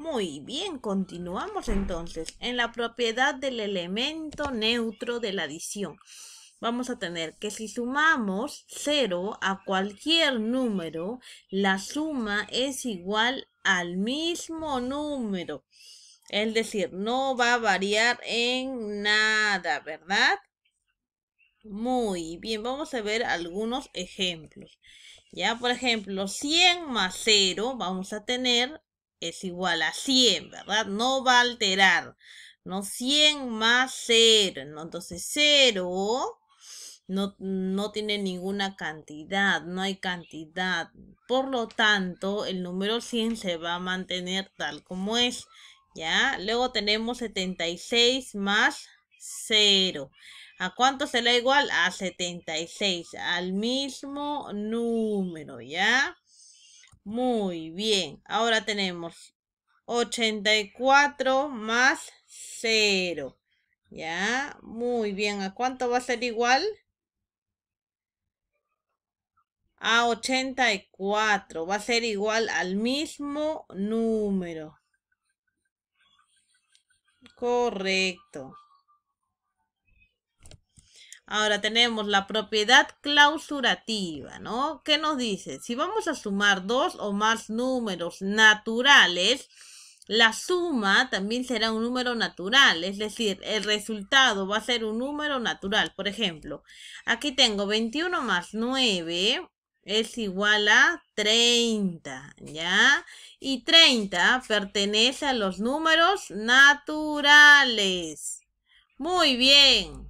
Muy bien, continuamos entonces en la propiedad del elemento neutro de la adición. Vamos a tener que si sumamos 0 a cualquier número, la suma es igual al mismo número. Es decir, no va a variar en nada, ¿verdad? Muy bien, vamos a ver algunos ejemplos. Ya, por ejemplo, 100 más 0 vamos a tener es igual a 100, ¿verdad? No va a alterar, ¿no? 100 más 0, Entonces 0 no, no tiene ninguna cantidad, no hay cantidad. Por lo tanto, el número 100 se va a mantener tal como es, ¿ya? Luego tenemos 76 más 0. ¿A cuánto será igual? A 76, al mismo número, ¿ya? Muy bien. Ahora tenemos 84 más 0. Ya, muy bien. ¿A cuánto va a ser igual? A 84. Va a ser igual al mismo número. Correcto. Ahora tenemos la propiedad clausurativa, ¿no? ¿Qué nos dice? Si vamos a sumar dos o más números naturales, la suma también será un número natural, es decir, el resultado va a ser un número natural. Por ejemplo, aquí tengo 21 más 9 es igual a 30, ¿ya? Y 30 pertenece a los números naturales. Muy bien.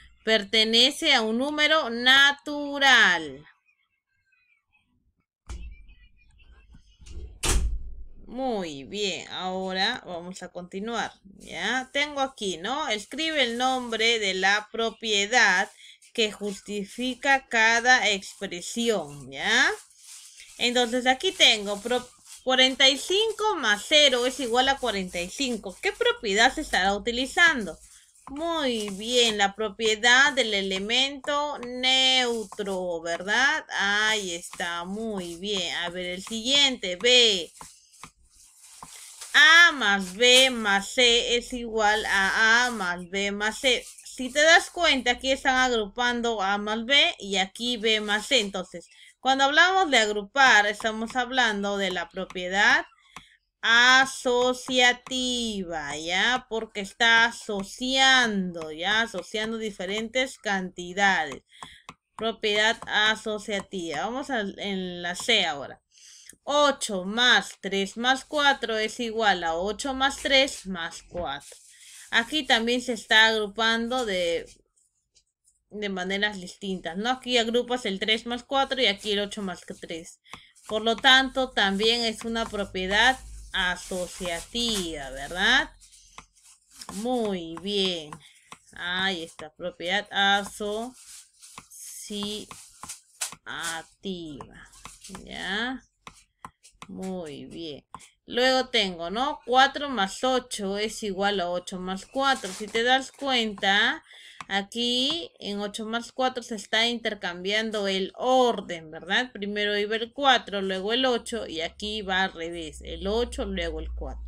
Pertenece a un número natural. Muy bien, ahora vamos a continuar. Ya tengo aquí, ¿no? Escribe el nombre de la propiedad que justifica cada expresión, ¿ya? Entonces aquí tengo 45 más 0 es igual a 45. ¿Qué propiedad se estará utilizando? Muy bien, la propiedad del elemento neutro, ¿verdad? Ahí está, muy bien. A ver, el siguiente, B. A más B más C es igual a A más B más C. Si te das cuenta, aquí están agrupando A más B y aquí B más C. Entonces, cuando hablamos de agrupar, estamos hablando de la propiedad asociativa, ¿ya? Porque está asociando, ¿ya? Asociando diferentes cantidades. Propiedad asociativa. Vamos a, en la C ahora. 8 más 3 más 4 es igual a 8 más 3 más 4. Aquí también se está agrupando de, de maneras distintas, ¿no? Aquí agrupas el 3 más 4 y aquí el 8 más 3. Por lo tanto, también es una propiedad asociativa, ¿verdad? Muy bien. Ahí está, propiedad asociativa. ¿Ya? Muy bien. Luego tengo, ¿no? 4 más 8 es igual a 8 más 4. Si te das cuenta, Aquí en 8 más 4 se está intercambiando el orden, ¿verdad? Primero iba el 4, luego el 8 y aquí va al revés, el 8, luego el 4.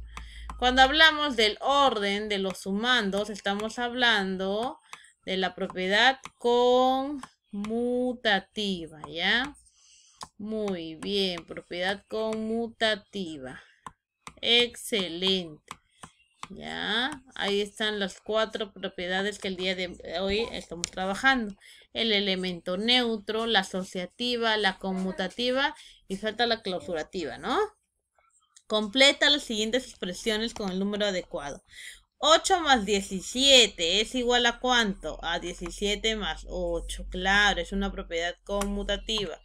Cuando hablamos del orden de los sumandos, estamos hablando de la propiedad conmutativa, ¿ya? Muy bien, propiedad conmutativa. Excelente. Ya, ahí están las cuatro propiedades que el día de hoy estamos trabajando. El elemento neutro, la asociativa, la conmutativa y falta la clausurativa, ¿no? Completa las siguientes expresiones con el número adecuado. 8 más 17 es igual a cuánto? A 17 más 8. Claro, es una propiedad conmutativa.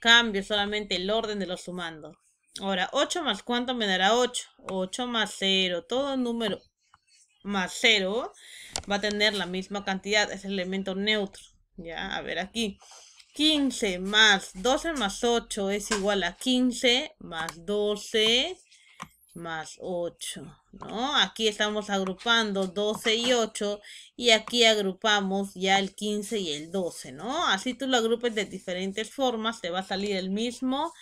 Cambio solamente el orden de los sumandos. Ahora, 8 más cuánto me dará 8. 8 más 0. Todo número más 0 va a tener la misma cantidad. Es el elemento neutro. Ya, a ver aquí. 15 más 12 más 8 es igual a 15 más 12 más 8, ¿no? Aquí estamos agrupando 12 y 8 y aquí agrupamos ya el 15 y el 12, ¿no? Así tú lo agrupes de diferentes formas, te va a salir el mismo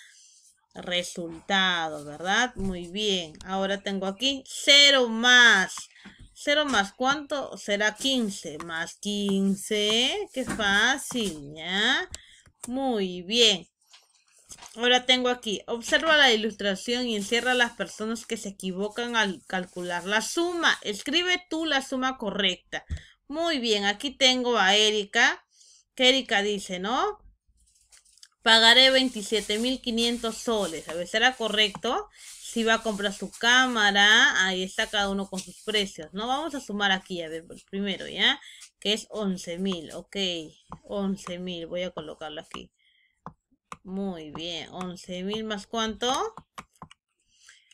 resultado, ¿verdad? Muy bien. Ahora tengo aquí 0 más. 0 más cuánto será 15. Más 15. Qué fácil, ¿ya? Muy bien. Ahora tengo aquí, observa la ilustración y encierra a las personas que se equivocan al calcular la suma. Escribe tú la suma correcta. Muy bien, aquí tengo a Erika, que Erika dice, ¿no? pagaré 27.500 soles. A ver, ¿será correcto? Si va a comprar su cámara, ahí está cada uno con sus precios, ¿no? Vamos a sumar aquí, a ver, pues, primero, ¿ya? Que es 11.000, ok, 11.000, voy a colocarlo aquí. Muy bien, 11.000 más cuánto?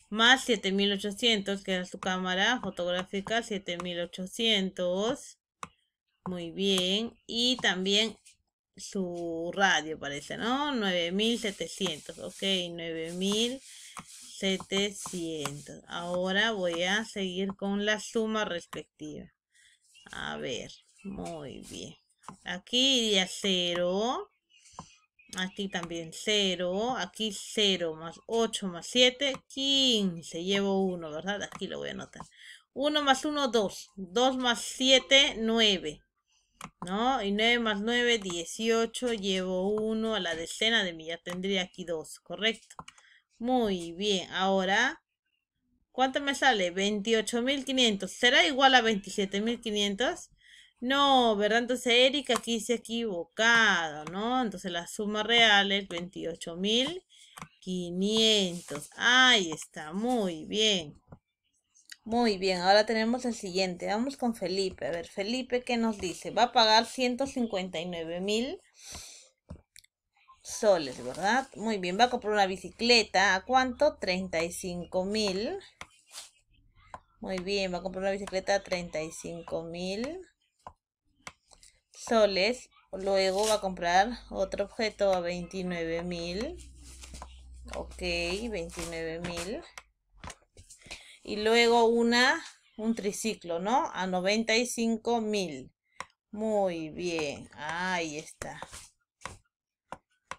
Más 7.800, que era su cámara fotográfica, 7.800. Muy bien, y también su radio parece, ¿no? 9700, ok, 9700. Ahora voy a seguir con la suma respectiva. A ver, muy bien. Aquí iría 0. Aquí también 0. Aquí 0 más 8 más 7, 15. Llevo 1, ¿verdad? Aquí lo voy a anotar. 1 más 1, 2. 2 más 7, 9. ¿no? Y 9 más 9, 18, llevo 1 a la decena de mí, ya tendría aquí 2, ¿correcto? Muy bien, ahora, ¿cuánto me sale? 28.500, ¿será igual a 27.500? No, ¿verdad? Entonces Erika aquí se ha equivocado, ¿no? Entonces la suma real es 28.500. Ahí está, muy bien. Muy bien, ahora tenemos el siguiente. Vamos con Felipe. A ver, Felipe, ¿qué nos dice? Va a pagar 159 mil soles, ¿verdad? Muy bien, va a comprar una bicicleta. ¿A cuánto? 35 mil. Muy bien, va a comprar una bicicleta a 35 mil soles. Luego va a comprar otro objeto a 29 mil. Ok, 29 mil y luego una, un triciclo, ¿no? A 95 mil. Muy bien, ahí está.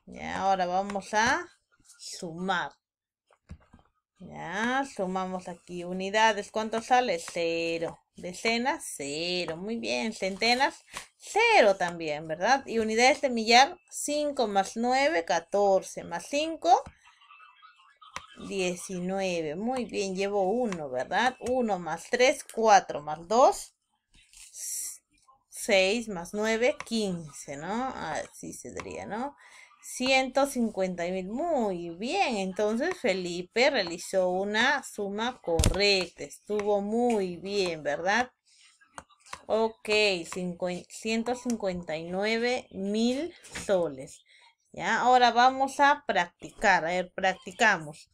Y ahora vamos a sumar. Ya, sumamos aquí unidades. ¿Cuánto sale? Cero. Decenas, cero. Muy bien. Centenas, cero también, ¿verdad? Y unidades de millar, 5 más 9, 14. Más 5, 19. Muy bien, llevo 1, ¿verdad? 1 más 3, 4 más 2, 6 más 9, 15, ¿no? Así sería, ¿no? 150 mil. Muy bien, entonces Felipe realizó una suma correcta. Estuvo muy bien, ¿verdad? Ok, 159 mil soles. ¿Ya? Ahora vamos a practicar. A ver, practicamos.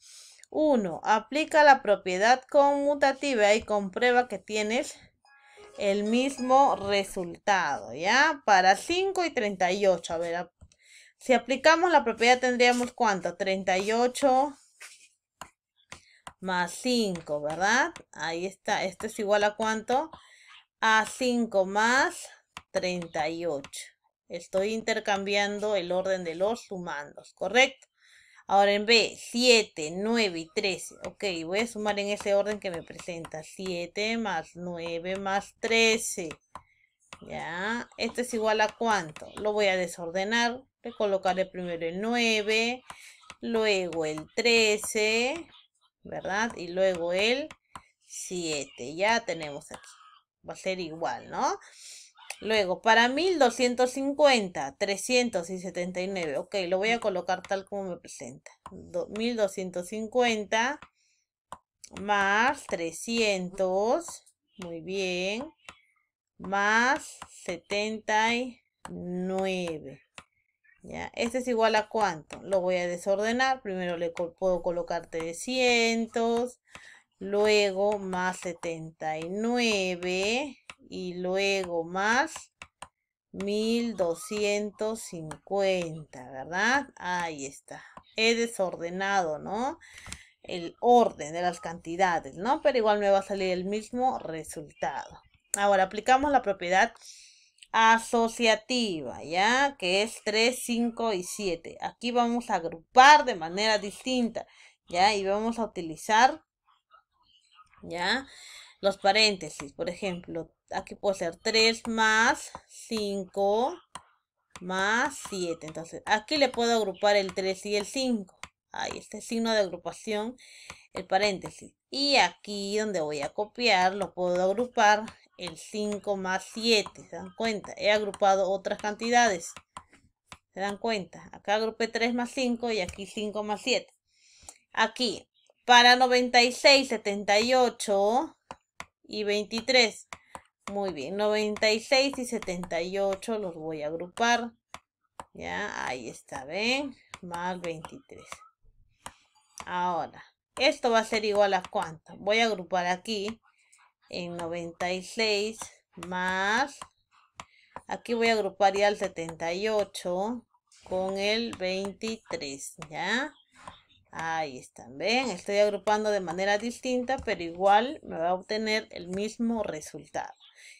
Uno, Aplica la propiedad conmutativa y comprueba que tienes el mismo resultado, ¿ya? Para 5 y 38. A ver, si aplicamos la propiedad tendríamos cuánto? 38 más 5, ¿verdad? Ahí está. Esto es igual a cuánto? A 5 más 38. Estoy intercambiando el orden de los sumandos, ¿correcto? Ahora en B, 7, 9 y 13. Ok, voy a sumar en ese orden que me presenta. 7 más 9 más 13. Ya, esto es igual a cuánto. Lo voy a desordenar. Le colocaré primero el 9, luego el 13, ¿verdad? Y luego el 7. Ya tenemos aquí. Va a ser igual, ¿no? Luego, para 1250, 379. Ok, lo voy a colocar tal como me presenta. 1250 más 300. Muy bien. Más 79. ¿Ya? Este es igual a cuánto. Lo voy a desordenar. Primero le puedo colocar 300 luego más 79 y luego más 1250, ¿verdad? Ahí está. He desordenado, ¿no? El orden de las cantidades, ¿no? Pero igual me va a salir el mismo resultado. Ahora aplicamos la propiedad asociativa, ¿ya? Que es 3, 5 y 7. Aquí vamos a agrupar de manera distinta, ¿ya? Y vamos a utilizar ¿ya? Los paréntesis, por ejemplo, aquí puede ser 3 más 5 más 7. Entonces, aquí le puedo agrupar el 3 y el 5. Ahí este signo de agrupación, el paréntesis. Y aquí donde voy a copiar, lo puedo agrupar el 5 más 7. ¿Se dan cuenta? He agrupado otras cantidades. ¿Se dan cuenta? Acá agrupé 3 más 5 y aquí 5 más 7. Aquí, para 96, 78 y 23. Muy bien, 96 y 78 los voy a agrupar. Ya, ahí está, ¿ven? Más 23. Ahora, esto va a ser igual a cuánto. Voy a agrupar aquí en 96 más. Aquí voy a agrupar ya el 78 con el 23, ¿ya? Ahí están, ven, estoy agrupando de manera distinta, pero igual me va a obtener el mismo resultado.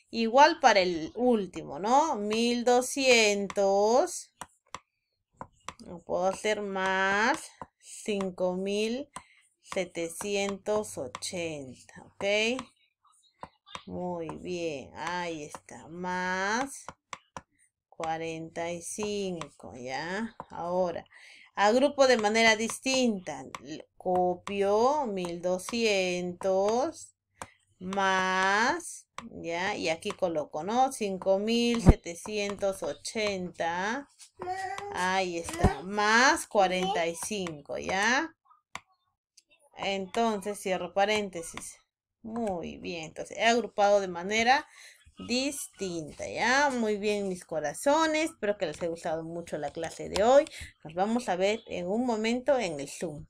Igual para el último, ¿no? 1200. No puedo hacer más 5780, ¿ok? Muy bien, ahí está, más 45, ¿ya? Ahora, Agrupo de manera distinta. Copio 1200 más, ¿ya? Y aquí coloco, ¿no? 5780. Ahí está. Más 45, ¿ya? Entonces, cierro paréntesis. Muy bien. Entonces, he agrupado de manera distinta, ¿ya? Muy bien, mis corazones. Espero que les haya gustado mucho la clase de hoy. Nos vamos a ver en un momento en el Zoom.